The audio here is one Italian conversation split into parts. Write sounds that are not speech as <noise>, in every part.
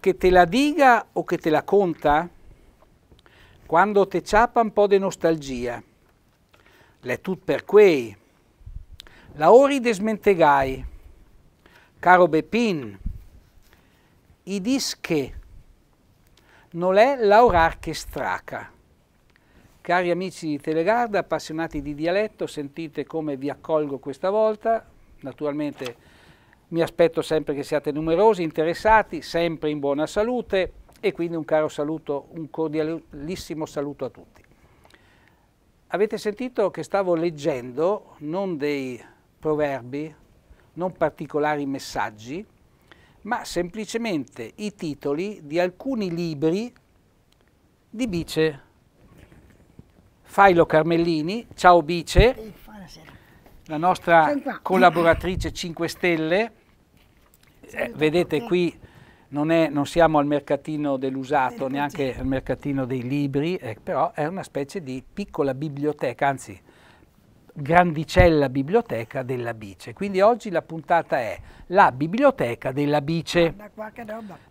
che te la diga o che te la conta? Quando te ciapa un po' di nostalgia, le tut per quei, la ori desmentegai, caro Beppin, i dis che non è laurar che straca. Cari amici di Telegarda, appassionati di dialetto, sentite come vi accolgo questa volta, naturalmente mi aspetto sempre che siate numerosi, interessati, sempre in buona salute e quindi un caro saluto, un cordialissimo saluto a tutti. Avete sentito che stavo leggendo non dei proverbi, non particolari messaggi, ma semplicemente i titoli di alcuni libri di Bice. Failo Carmellini, ciao Bice, la nostra collaboratrice 5 Stelle, eh, vedete mm. qui non, è, non, siamo al mercatino dell'usato, neanche al mercatino dei libri, eh, però è una specie di piccola biblioteca, anzi grandicella biblioteca della bice. Quindi oggi la puntata è la biblioteca della bice.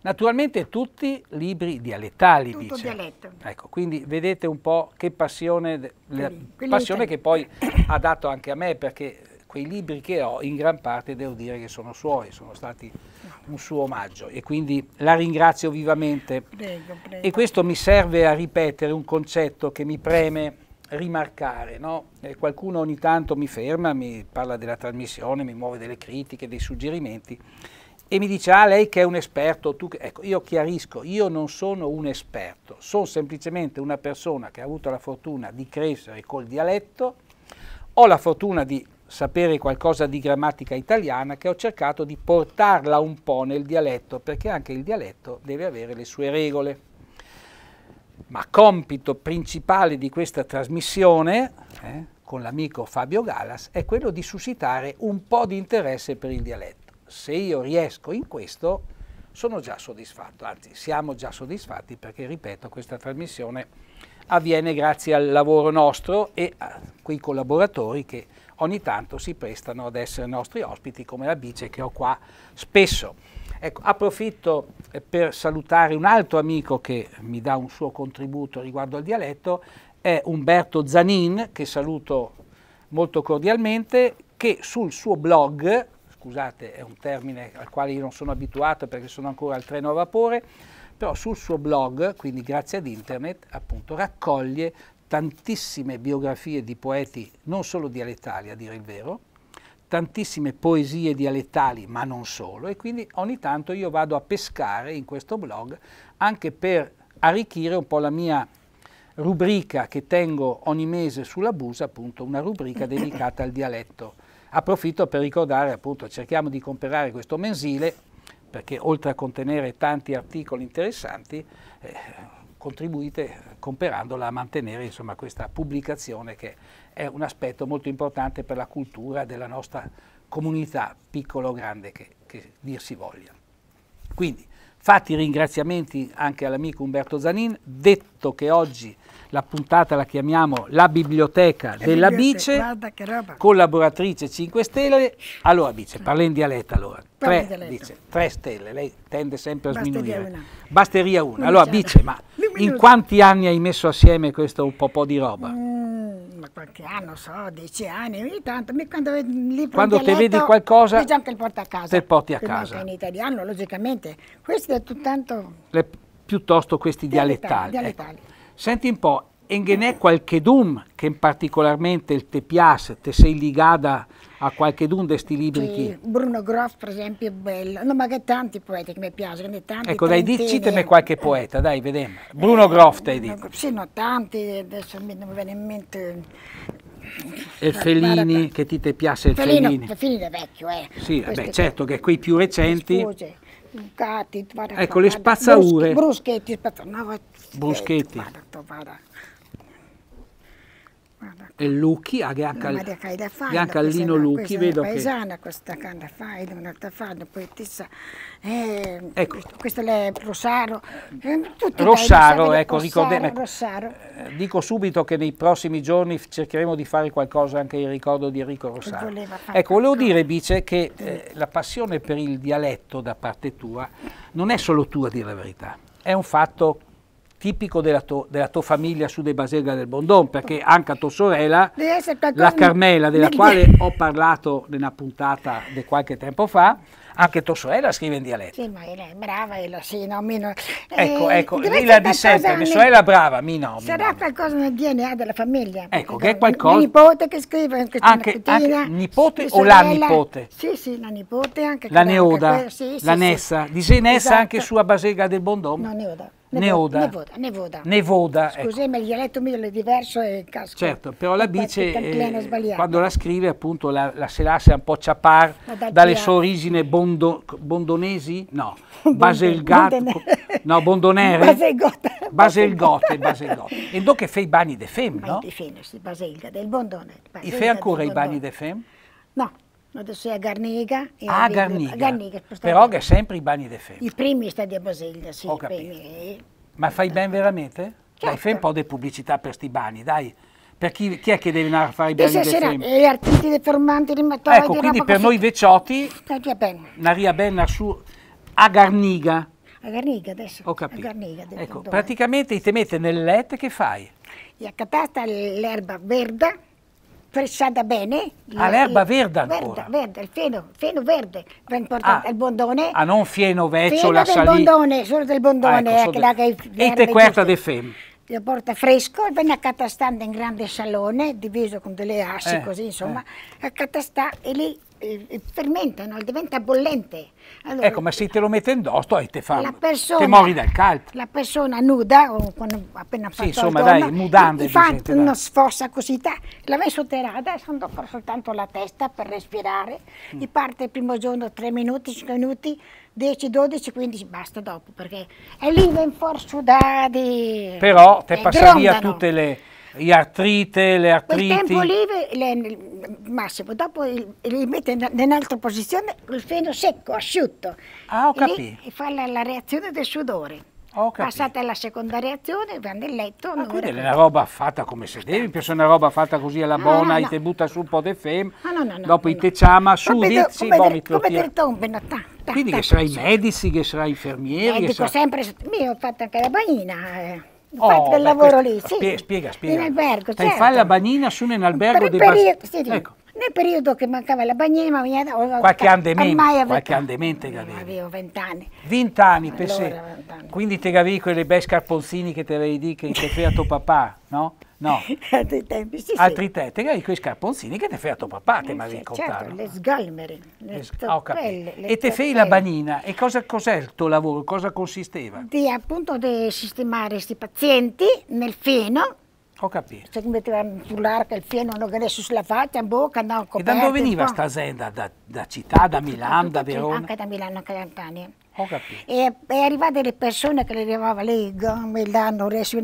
Naturalmente tutti libri dialettali. Tutto bice. dialetto. Ecco, quindi vedete un po' che passione, passione che poi ha dato anche a me, perché quei libri che ho in gran parte devo dire che sono suoi, sono stati un suo omaggio e quindi la ringrazio vivamente. Prego, prego. E questo mi serve a ripetere un concetto che mi preme rimarcare. No? Eh, qualcuno ogni tanto mi ferma, mi parla della trasmissione, mi muove delle critiche, dei suggerimenti e mi dice, ah lei che è un esperto, tu che... Ecco, io chiarisco, io non sono un esperto, sono semplicemente una persona che ha avuto la fortuna di crescere col dialetto, ho la fortuna di sapere qualcosa di grammatica italiana che ho cercato di portarla un po' nel dialetto, perché anche il dialetto deve avere le sue regole. Ma compito principale di questa trasmissione, eh, con l'amico Fabio Galas, è quello di suscitare un po' di interesse per il dialetto. Se io riesco in questo, sono già soddisfatto, anzi siamo già soddisfatti perché, ripeto, questa trasmissione avviene grazie al lavoro nostro e a quei collaboratori che ogni tanto si prestano ad essere nostri ospiti come la Bice che ho qua spesso. Ecco, approfitto eh, per salutare un altro amico che mi dà un suo contributo riguardo al dialetto, è Umberto Zanin, che saluto molto cordialmente, che sul suo blog, scusate è un termine al quale io non sono abituato perché sono ancora al treno a vapore, però sul suo blog, quindi grazie ad internet, appunto raccoglie tantissime biografie di poeti, non solo dialettali a dire il vero, tantissime poesie dialettali, ma non solo, e quindi ogni tanto io vado a pescare in questo blog anche per arricchire un po' la mia rubrica che tengo ogni mese sulla Busa, appunto una rubrica dedicata al dialetto. Approfitto per ricordare, appunto, cerchiamo di comprare questo mensile, perché oltre a contenere tanti articoli interessanti, eh, contribuite comperandola a mantenere insomma, questa pubblicazione che è un aspetto molto importante per la cultura della nostra comunità, piccolo o grande che, che dir si voglia. Quindi, fatti i ringraziamenti anche all'amico Umberto Zanin, detto che oggi la puntata la chiamiamo La biblioteca la della biblioteca, Bice, collaboratrice 5 Stelle. Allora Bice, parla in dialetto allora. 3, dice, stelle, lei tende sempre a sminuire. Basteria 1. Allora Bice, ma in quanti anni hai messo assieme questo un po', po di roba? Mm, ma qualche anno, so, 10 anni, ogni tanto, quando, quando te vedi qualcosa, te anche il porta a casa. Te porti a Perché casa. In italiano, logicamente, questo è tuttanto... piuttosto questi dialettali. dialettali. Ecco. dialettali. Eh. Senti un po', Engenè qualche dum che particolarmente il te piace, te sei ligata a qualche dun di questi libri sì, Bruno Groff per esempio è bello, no ma che tanti poeti che mi piacciono, tanti Ecco dai, dicitemi qualche poeta, dai, vediamo. Eh, Bruno eh, Groff te hai Sì, no, tanti, adesso mi, viene in mente... E Fellini, che ti te piace il Felino, Fellini? Fellini è vecchio, eh. Sì, beh, certo che quei più recenti... Scusi. Catti, ecco le spazzaure. Bruschetti, spazzaure. No, Buschetti. Guarda, tu, guarda. Guarda e Lucchi, a ah, Giancallino Lucchi, vedo che... è paesana questa canna fa, è un'altra fanno, poetessa, eh, ecco. questo è Rossaro. Eh, Rossaro, ecco, ricordiamo. Rossaro. Eh, dico subito che nei prossimi giorni cercheremo di fare qualcosa anche in ricordo di Enrico Rossaro. ecco, volevo dire, Bice, che eh, la passione per il dialetto da parte tua non è solo tua, a dire la verità, è un fatto tipico della, to, della tua famiglia su De Baselga del Bondon, perché anche a tua sorella, la Carmela, della quale ho parlato in una puntata di qualche tempo fa, anche tua sorella scrive in dialetto. Sì, ma lei è brava, io lo sì, no, meno. Ecco, eh, ecco, lei la di sempre, mia sorella brava, mi no. Sarà qualcosa nel DNA della famiglia. Ecco, che è qualcosa... Il nipote che scrive, anche, anche, nipote o la nipote? Sì, sì, la nipote anche. La neoda, la Nessa, di sé Nessa anche esatto. su a Baselga del Bondon? No, neoda. Nevoda. Nevoda. Nevoda. Nevoda Scusi, ecco. ma il dialetto mio è diverso e casco. Certo, però la bice, eh, quando la scrive, appunto, la, la se lascia un po' ciapar da dalle sue origini bondo, bondonesi? No, Baselgat. no, bondonere? Baselgote. Baselgote, eh, Baselgote. E dopo che fai i bagni de fem, no? I bagni fem, sì, Baselga, del bondone. I fai ancora i bagni de fem? No. Adesso è a Garnega. Ah, a Garnega. Garnega Però che è sempre i bagni di FEM. I primi stadi a Basilda, sì. Ho primi. Ma fai ben veramente? Certo. Dai, fai un certo. po' di pubblicità per sti bagni, dai. Per chi, chi è che deve andare a fare i bagni di FEM? Gli artisti, deformanti, formanti, di Matteo. Ecco, quindi per noi veciotti, Naria Benna su, a Garniga. A Garniga adesso. Ho capito. A Garniga, ecco, praticamente ti mette nel letto che fai? E accatasta l'erba verde pressata bene. All'erba ah, verde ancora? Verde, verde, il fieno, fieno verde, importante, ah, il bondone. Ah, non fieno vecchio, la salita. Fieno del bondone, solo del bondone. Ah, ecco, eh, del... Che e te querta de fem. Lo porta fresco e viene accatastando in grande salone, diviso con delle assi eh, così, insomma, eh. accatastà e lì eh, eh, fermentano, diventa bollente. Allora, ecco, ma se te lo mette indosso e eh, te fa, te muori dal caldo. La persona nuda, o quando appena fatto sì, insomma, dai, donna, mudando, fa una sforza così, la vai sotterrata, sono soltanto la testa per respirare, mm. Di parte il primo giorno 3 minuti, 5 minuti, 10, 12, 15, basta dopo, perché è lì in for sudati. Però te passa via tutte le gli artrite, le artriti. Quel tempo lì, Massimo, dopo li mette in un'altra posizione col feno secco, asciutto. Ah, ho capito. E fa la, la reazione del sudore. Passata alla seconda reazione, va nel letto. Ma quindi è una roba fatta come se devi, più se una roba fatta così alla buona, no, no, no. te butta su un po' di fem, ah, no, no, no, dopo no. te ciama, su, dici, vomito. Come te tombano, ta, ta, Quindi che sarai medici, che sarai infermieri. Medico sempre, io ho fatto anche la bagnina. Eh fatto oh, del beh, lavoro questo, lì, sì. Spiega, spiega. In albergo, certo. fai la bagnina su in albergo per di periodo, sì, ecco. Nel periodo che mancava la bagnina, mi avevo, qualche anno demente, qualche anno demente Avevo vent'anni. Vent'anni, per sé. Quindi te gavevi quelle bei scarponzini che ti avevi detto che, ti fai a tuo papà, no? No. <laughs> Altri tempi, sì, Altri sì. tempi, quei scarponzini che ti fai a tuo papà, te eh, mi avevi certo, le sgalmere, le, le toppelle. Ah, le e te fai la banina. E cosa, cos'è il tuo lavoro? Cosa consisteva? Di appunto di sistemare questi pazienti nel feno ho capito. Cioè, mettevano sull'arca il fieno, non adesso sulla faccia, in bocca, no, coperto. E da dove veniva questa senda? Da, da, città, da Milano, da Verona? Anche da Milano, anche da Antania. Ho capito. E, e arrivate le persone che le arrivavano lì, Milano, Reggio,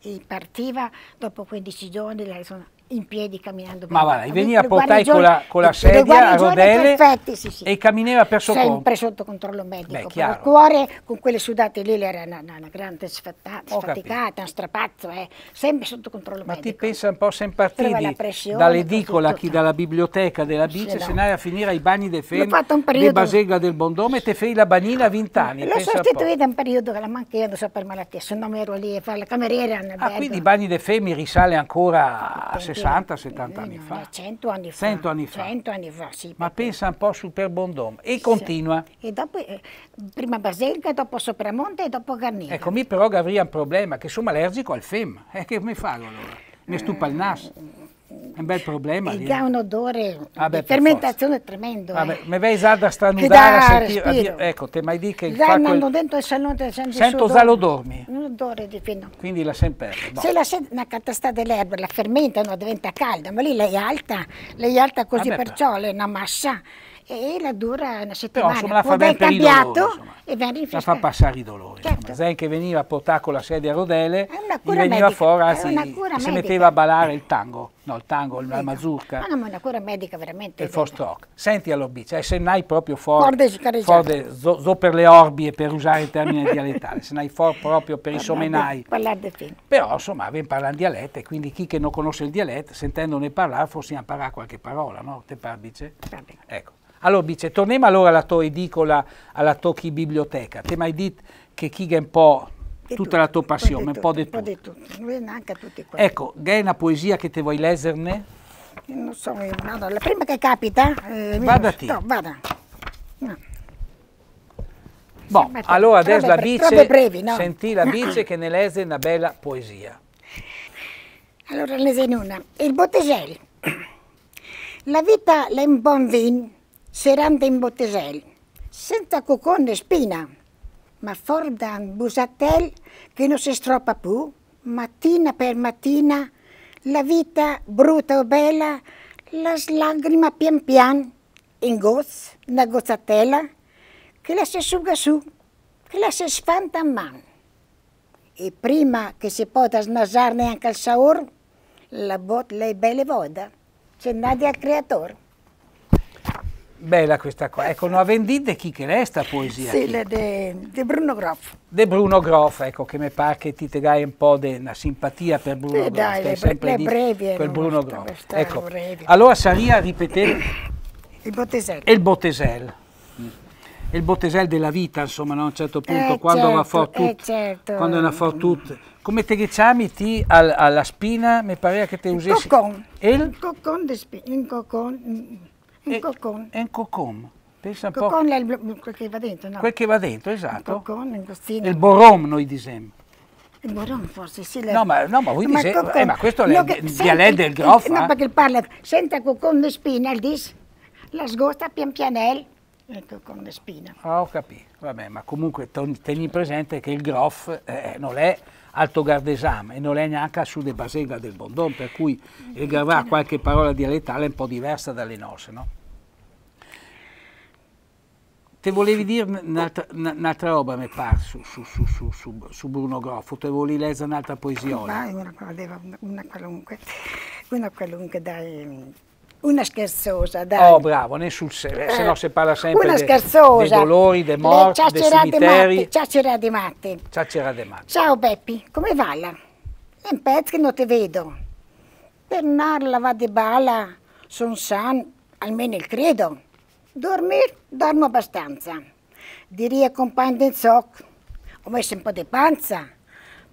e partiva dopo 15 giorni, la sono in piedi camminando. Ma guarda, veniva a portare con la, con la sedia a rodelle perfetti, sì, sì. e camminava per soccorso. Sempre sotto controllo medico. Beh, il cuore con quelle sudate lì era una, una, una grande sfattata, sfaticata, un strapazzo, eh. sempre sotto controllo Ma medico. Ma ti pensa un po' sempre partiti dall'edicola, chi dalla biblioteca della bice, se, se ne a finire ai bagni dei feni, periodo... de Basega del Bondome, te fei la banina a vent'anni. L'ho sostituita un periodo che la manca io non so per malattia, se no ero lì a fare la cameriera. Ah, quindi i bagni dei feni risale ancora a 60 60, 70 eh, anni fa. 100 anni fa. 100 anni fa. 100 anni fa sì, Ma pensa un po' su Perbondom e sì. continua. E dopo, eh, prima Baselga, dopo Sopramonte e dopo Garnier. Ecco, mi però avrei un problema, che sono allergico al FEM. eh, che mi fa allora? Mi stupa il naso. Eh, un bel problema. E dà un odore ah beh, fermentazione tremendo. Ah eh. Me vai a sta a sentire. ecco, te mai dico che Dai, quel... dentro il salone sento salodormi. Un odore di fino. Quindi la sempre. No. Boh. Se la sente una catastà dell'erba, la fermentano, diventa calda, ma lì lei è alta, lei è alta così ah beh, perciò lei è una massa e la dura una settimana. Però insomma, la fa ben cambiato dolori, e ben La fa passare i dolori. Certo. Zen che veniva a portare con la sedia a rodele, gli veniva fuori, si, si metteva a balare il tango, no il tango, la mazurka. Ma no, una cura medica veramente. Il first rock. Senti all'OB, cioè se n'hai proprio forte, for zo, zo, per le orbie per usare il termine <laughs> dialettale, se n'hai for proprio per i somenai. Parlare Però insomma, parla in dialetto e quindi chi che non conosce il dialetto, sentendone parlare, forse imparerà qualche parola, no? Te parbice? Ecco. Allora, dice, torniamo allora alla tua edicola, alla tua biblioteca. Te mai dit che chi è un po' tutta tutto, la tua passione, un po' di tutto. tutto. tutto. Ecco, è una poesia che ti vuoi leserne? Non so, vado. la prima che capita... Eh, Vadati. No, vada. No. Bon, allora adesso la bice, brevi, no? sentì la bice che ne lese una bella poesia. Allora ne in una. Il bottegel. La vita è un buon vino seranda in Bottesel, senza coconne spina, ma forda un busatel che non si stroppa più, mattina per mattina, la vita brutta o bella, la slagrima pian pian, in goz, una gozzatella, che la si suga su, che la si sfanta a man. E prima che si possa snasarne anche al saur, la bot lei belle voda, c'è nadia al creatore. Bella questa qua. Ecco, una vendita chi che resta poesia? Sì, di Bruno Groff. De Bruno Groff, ecco, che mi pare che ti dai un po' di una simpatia per Bruno eh, Groff. Dai, Stai le, le brevi per eh, Bruno Groff. Ecco, brevi. allora Saria, a ripetere... il Bottesel. E Il Bottesel. Il Bottesel della vita, insomma, a un certo eh, punto, eh, quando certo, va fortut, eh, certo. quando è una fortut, come te ghiacciami ti al, alla spina, mi pareva che te usessi... Coccon. Il? Il coccon di spina, in coccon... Mm, mm. Un e, cocon. È un cocon. Pensa un cocon po'. è il, quel che va dentro, no? Quel che va dentro, esatto. Un cocon, un Il borom noi disem. Il borom forse, sì. No, ma, no, ma voi ma dite, eh, ma questo è no, il dialetto del groff. No, eh? perché parla, senta cocon de spina, il dis, la sgosta pian pianel, il cocon le spina. Ah, ho capito, vabbè, ma comunque teni presente che il groff eh, eh, non è alto gardesame e non è neanche su de basega del Bondon, per cui il gravà qualche parola dialettale un po' diversa dalle nostre, no? Te volevi dire un'altra, un'altra roba, mi pare, su, su, su, su, Bruno Groffo, te volevi leggere un'altra poesiola. Ma una, una, una qualunque, una qualunque, dai... Una scherzosa, dai. Oh, bravo, né sul se, eh, se no si parla sempre dei de dolori, dei morti, dei cimiteri. Ciacera de Matte. Ciacera de Matte. Ciao Beppi, come va là? È un pezzo che non ti vedo. Per narla va di bala, son san, almeno il credo. Dormire? Dormo abbastanza. Di compagno in soc. Ho messo un po' di panza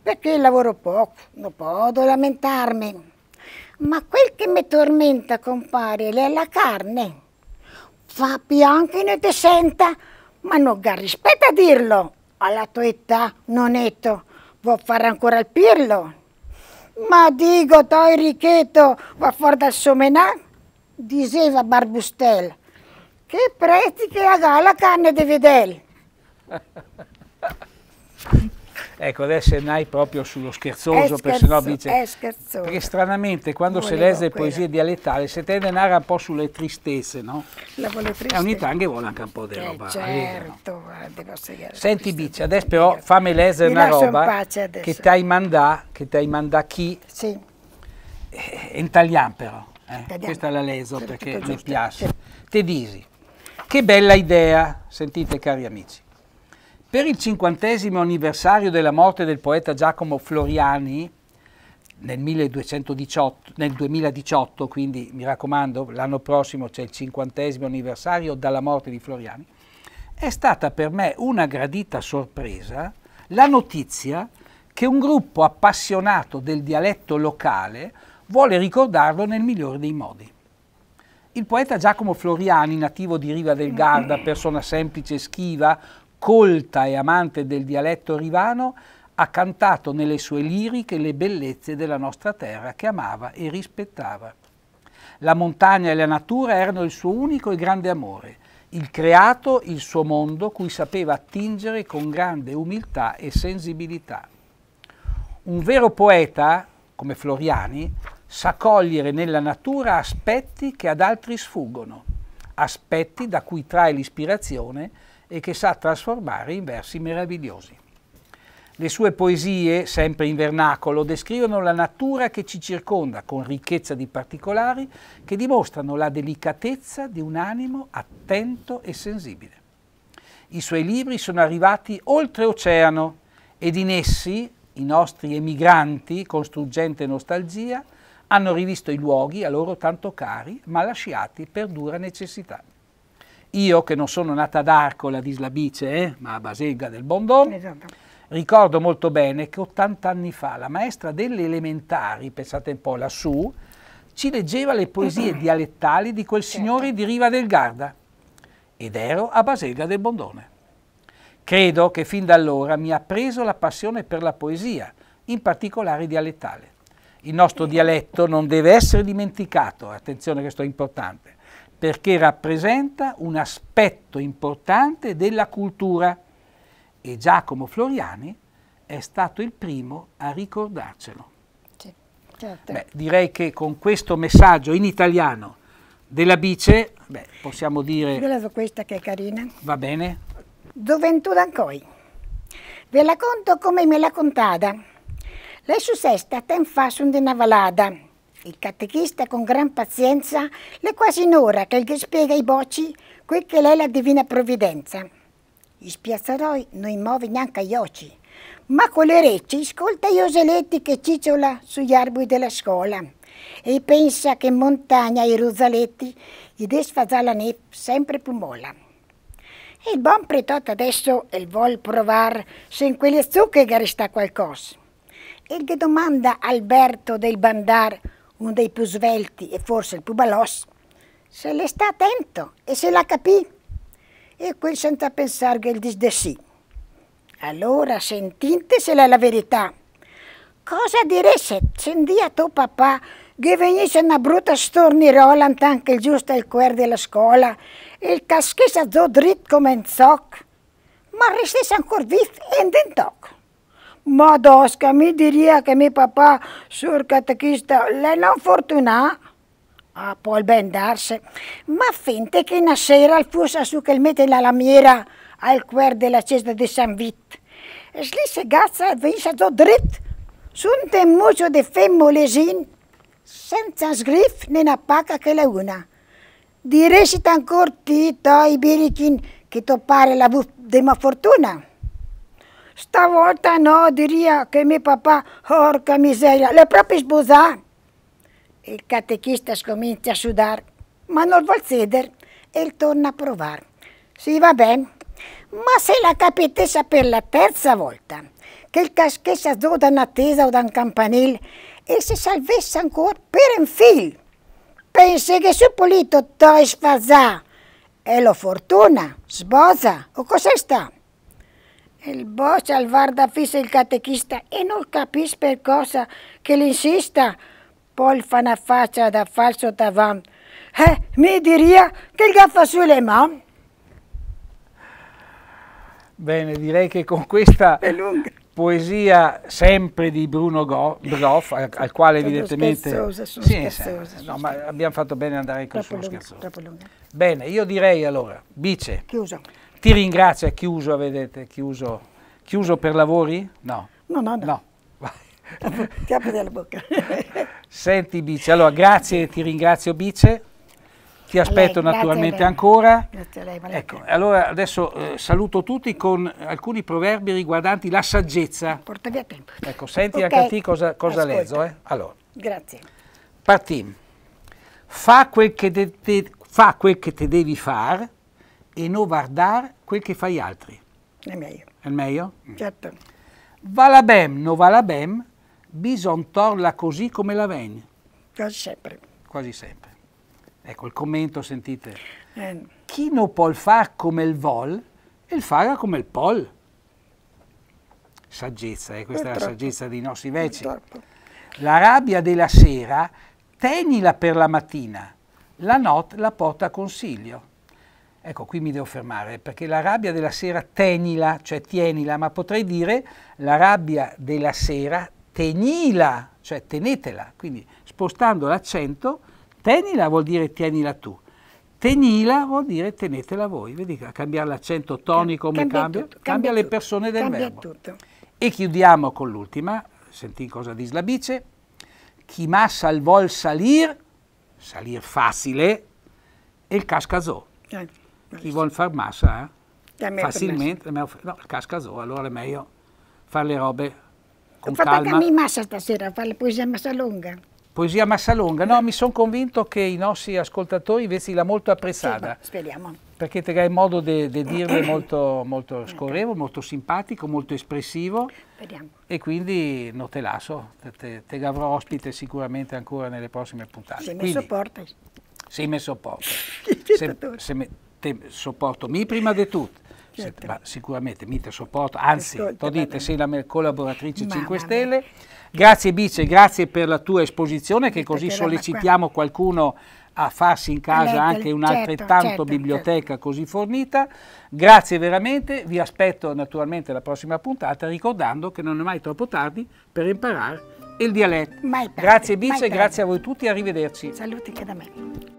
perché lavoro poco, non posso lamentarmi. Ma quel che mi tormenta, compare, è la carne. Fa bianca e te senta, ma non ga rispetto a dirlo. Alla tua età, nonetto, vuoi fare ancora il pirlo? Ma dico, toi ricchetto, va fuori dal somenà? Diceva Barbustel che prezzi che ha la canna di vedere! <laughs> ecco, adesso andai proprio sullo scherzoso, perché sennò dice... scherzoso. Perché stranamente, quando Volevo si legge quella. poesie dialettali, si tende a andare un po' sulle tristezze, no? La vuole tristezza. E ogni tanto vuole anche un po' di eh, roba. certo, guarda, Senti, Bici, adesso però fammi leggere una roba che ti hai mandato, che ti hai mandato chi? Sì. Eh, in italiano però. Eh. Questa la leso perché mi piace. Te disi. Che bella idea, sentite cari amici. Per il cinquantesimo anniversario della morte del poeta Giacomo Floriani, nel, 1218, nel 2018, quindi mi raccomando, l'anno prossimo c'è il cinquantesimo anniversario dalla morte di Floriani, è stata per me una gradita sorpresa la notizia che un gruppo appassionato del dialetto locale vuole ricordarlo nel migliore dei modi. Il poeta Giacomo Floriani, nativo di Riva del Garda, persona semplice e schiva, colta e amante del dialetto rivano, ha cantato nelle sue liriche le bellezze della nostra terra che amava e rispettava. La montagna e la natura erano il suo unico e grande amore, il creato, il suo mondo, cui sapeva attingere con grande umiltà e sensibilità. Un vero poeta, come Floriani, sa cogliere nella natura aspetti che ad altri sfuggono, aspetti da cui trae l'ispirazione e che sa trasformare in versi meravigliosi. Le sue poesie, sempre in vernacolo, descrivono la natura che ci circonda con ricchezza di particolari che dimostrano la delicatezza di un animo attento e sensibile. I suoi libri sono arrivati oltre oceano ed in essi i nostri emigranti, con struggente nostalgia, hanno rivisto i luoghi a loro tanto cari, ma lasciati per dura necessità. Io, che non sono nata ad Arcola di Slabice, eh, ma a Basega del Bondon, esatto. ricordo molto bene che 80 anni fa la maestra delle elementari, pensate un po' lassù, ci leggeva le poesie <clears throat> dialettali di quel certo. signore di Riva del Garda ed ero a Basega del Bondone. Credo che fin da allora mi ha preso la passione per la poesia, in particolare dialettale il nostro dialetto non deve essere dimenticato, attenzione questo è importante, perché rappresenta un aspetto importante della cultura e Giacomo Floriani è stato il primo a ricordarcelo. certo. beh, direi che con questo messaggio in italiano della bice, beh, possiamo dire... Io la so questa che è carina. Va bene. Gioventù d'ancoi. Ve la conto come me l'ha contata lei su sesta ten fa son di navalada. Il catechista con gran pazienza le quasi un'ora che gli spiega ai boci quel che lei la divina provvidenza. I spiazzaroi non muove neanche gli occhi, ma con le recce ascolta gli oseletti che cicciola sugli arbori della scuola e pensa che in montagna i ruzzaletti gli desfazza la neve sempre più mola. E il buon pretotto adesso il vuol provare se in quelle zucche che resta qualcosa e che domanda Alberto del Bandar, uno dei più svelti e forse il più balos, se le sta attento e se la capì. E quel senza pensare che il disde sì. Allora sentite se la verità. Cosa diresse se a tuo papà che venisse una brutta stornirola anche il giusto al cuore della scuola e il a zo dritto come un zoc, ma restesse ancora vivo e in dentoc? Ma dosca, mi diria, che mio papà sur catechista, lei non fortunà? Ah, può ben darsi, ma finte che una sera il fuosa su che mette la lamiera al cuore della cesta di San Vit. E lì si gazza e vince tutto dritto, su un temmuccio di femmolesin, senza sgriff né una pacca che la una. Di recita ancora ti, toi, birichin, che pare la buf di ma fortuna. Stavolta no, diria che mio papà, orca miseria, le proprio sbusà. Il catechista scomincia a sudare, ma non vuol cedere e torna a provare. Sì, va bene, ma se la capitessa per la terza volta, che il caschessa azzò da un'attesa o da un campanile e si salvesse ancora per un fil, pensi che sul polito toi sfasà e lo fortuna sbosa o cos'è sta? Il boss al Varda fissa il catechista e non capisce per cosa che l'insista. Poi fa una faccia da falso tavam. Eh, mi diria che il gaffa sulle mani. Bene, direi che con questa poesia sempre di Bruno Groff, al, al, quale sono evidentemente... Scherzosa, sono sì, scherzosa, no, ma abbiamo fatto bene ad andare con solo scherzoso. Bene, io direi allora, bice. Chiuso. Ti ringrazio, è chiuso, vedete, chiuso. Chiuso per lavori? No. No, no, no. no. ti apri la bocca. <laughs> Senti Bice, allora grazie, ti ringrazio Bice. Ti aspetto lei, naturalmente ancora. Grazie a lei, Maria. Ecco, allora adesso eh, saluto tutti con alcuni proverbi riguardanti la saggezza. Porta via tempo. Ecco, senti okay. anche a te cosa, cosa leggo. Eh? Allora. Grazie. Partim. Fa quel che, te, te, fa quel che te devi fare, e non guardare quel che fai altri. È meglio. È meglio? Mm. Certo. Va la bem, non va la bem, bisogna torla così come la ven. Quasi sempre. Quasi sempre. Ecco il commento, sentite. Eh. Chi non può far come il vol, il farà come il pol. Saggezza, eh? questa Purtroppo. è la saggezza dei nostri vecchi. La rabbia della sera, tenila per la mattina, la notte la porta a consiglio. Ecco, qui mi devo fermare, perché la rabbia della sera tenila, cioè tienila, ma potrei dire la rabbia della sera tenila, cioè tenetela. Quindi spostando l'accento, tenila vuol dire tienila tu, tenila vuol dire tenetela voi. Vedi, a cambiare l'accento tonico come cambia? Cambia, tutto, cambia, cambia tutto, le persone del cambia verbo. Tutto. E chiudiamo con l'ultima, sentì cosa dice la bice, chi massa il vol salir, salir facile, e il cascasò. Eh. Chi vuole far massa, eh? facilmente, no, casca solo, allora è meglio fare le robe con Ho calma. Ho massa stasera, fare la poesia massa lunga. Poesia massa lunga, no, mi sono convinto che i nostri ascoltatori invece la molto apprezzata. Sì, speriamo. Perché te hai modo di dirle molto, molto scorrevole, molto simpatico, molto espressivo. Speriamo. E quindi non te lasso, te, te, avrò ospite sicuramente ancora nelle prossime puntate. <laughs> Se mi sopporti. Se mi sopporti. se, se me, te sopporto mi prima di tutto. Certo. Ma sicuramente mi te sopporto, anzi, Ascolta, dite, sei la mia collaboratrice 5 Stelle. Grazie Bice, grazie per la tua esposizione che così sollecitiamo qualcuno a farsi in casa anche un'altrettanto certo, certo, biblioteca certo. così fornita. Grazie veramente, vi aspetto naturalmente la prossima puntata ricordando che non è mai troppo tardi per imparare il dialetto. Grazie Bice, grazie a voi tutti, arrivederci. Saluti anche da me.